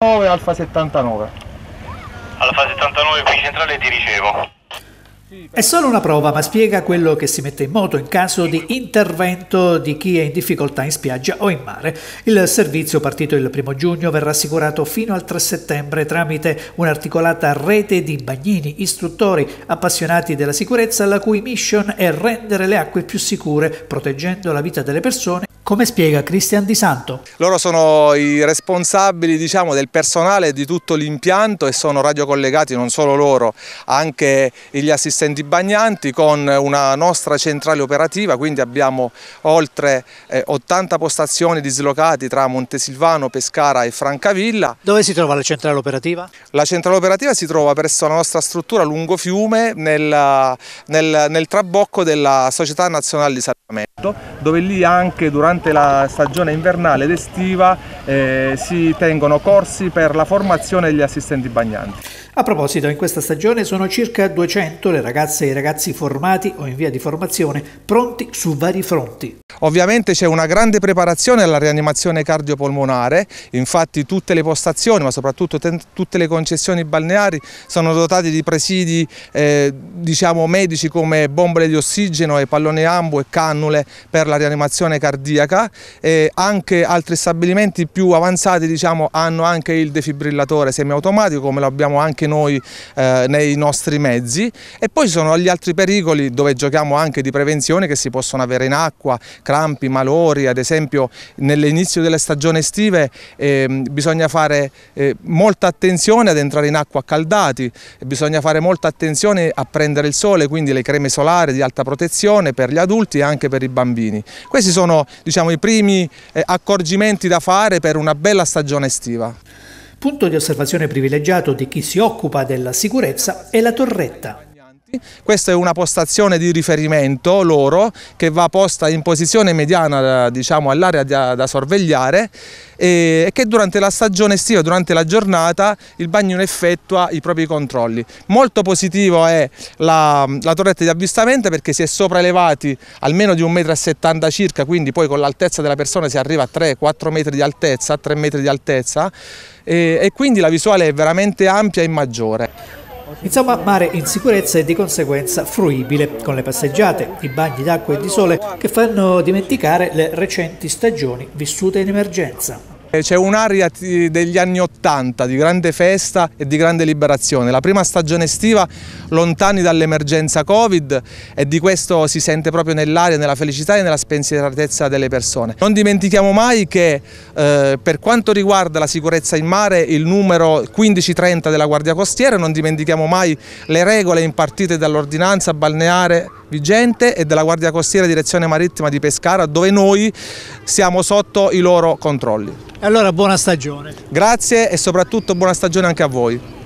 9 Alfa 79 Alfa 79 qui centrale ti ricevo è solo una prova, ma spiega quello che si mette in moto in caso di intervento di chi è in difficoltà in spiaggia o in mare. Il servizio partito il primo giugno verrà assicurato fino al 3 settembre tramite un'articolata rete di bagnini, istruttori, appassionati della sicurezza, la cui mission è rendere le acque più sicure, proteggendo la vita delle persone come spiega Cristian Di Santo. Loro sono i responsabili diciamo, del personale di tutto l'impianto e sono radiocollegati non solo loro, anche gli assistenti bagnanti con una nostra centrale operativa, quindi abbiamo oltre 80 eh, postazioni dislocate tra Montesilvano, Pescara e Francavilla. Dove si trova la centrale operativa? La centrale operativa si trova presso la nostra struttura lungo fiume nel, nel, nel trabocco della Società Nazionale di Salvamento, dove lì anche durante durante la stagione invernale ed estiva eh, si tengono corsi per la formazione degli assistenti bagnanti. A proposito, in questa stagione sono circa 200 le ragazze e i ragazzi formati o in via di formazione, pronti su vari fronti. Ovviamente c'è una grande preparazione alla rianimazione cardiopolmonare, infatti tutte le postazioni ma soprattutto tutte le concessioni balneari sono dotate di presidi eh, diciamo medici come bombole di ossigeno e pallone ambo e cannule per la rianimazione cardiaca e anche altri stabilimenti più avanzati diciamo, hanno anche il defibrillatore semiautomatico come lo abbiamo anche noi eh, nei nostri mezzi e poi ci sono gli altri pericoli dove giochiamo anche di prevenzione che si possono avere in acqua, crampi, malori, ad esempio nell'inizio delle stagioni estive eh, bisogna fare eh, molta attenzione ad entrare in acqua accaldati, bisogna fare molta attenzione a prendere il sole, quindi le creme solari di alta protezione per gli adulti e anche per i bambini. Questi sono diciamo, i primi eh, accorgimenti da fare per una bella stagione estiva. Punto di osservazione privilegiato di chi si occupa della sicurezza è la torretta questa è una postazione di riferimento loro che va posta in posizione mediana eh, diciamo, all'area da, da, sorvegliare e che durante la stagione estiva, durante la giornata, il bagnino effettua i propri controlli. Molto positivo è la, la torretta di avvistamento perché si è sopraelevati almeno di 1,70 m circa, quindi poi con l'altezza della persona si arriva a 3-4 metri di altezza, 3 metri di altezza e, e quindi la visuale è veramente ampia e maggiore. Insomma, mare in sicurezza e di conseguenza fruibile, con le passeggiate, i bagni d'acqua e di sole che fanno dimenticare le recenti stagioni vissute in emergenza. Eh, c'è un'aria degli anni Ottanta di grande festa e di grande liberazione, la prima stagione estiva lontani dall'emergenza Covid e di questo si sente proprio nell'aria, nella felicità e nella spensieratezza delle persone. Non dimentichiamo mai che eh, per quanto riguarda la sicurezza in mare il numero 1530 della Guardia Costiera, non dimentichiamo mai le regole impartite dall'ordinanza balneare vigente e della Guardia Costiera Direzione Marittima di Pescara dove noi siamo sotto i loro controlli. E allora buona stagione. Grazie e soprattutto buona stagione anche a voi.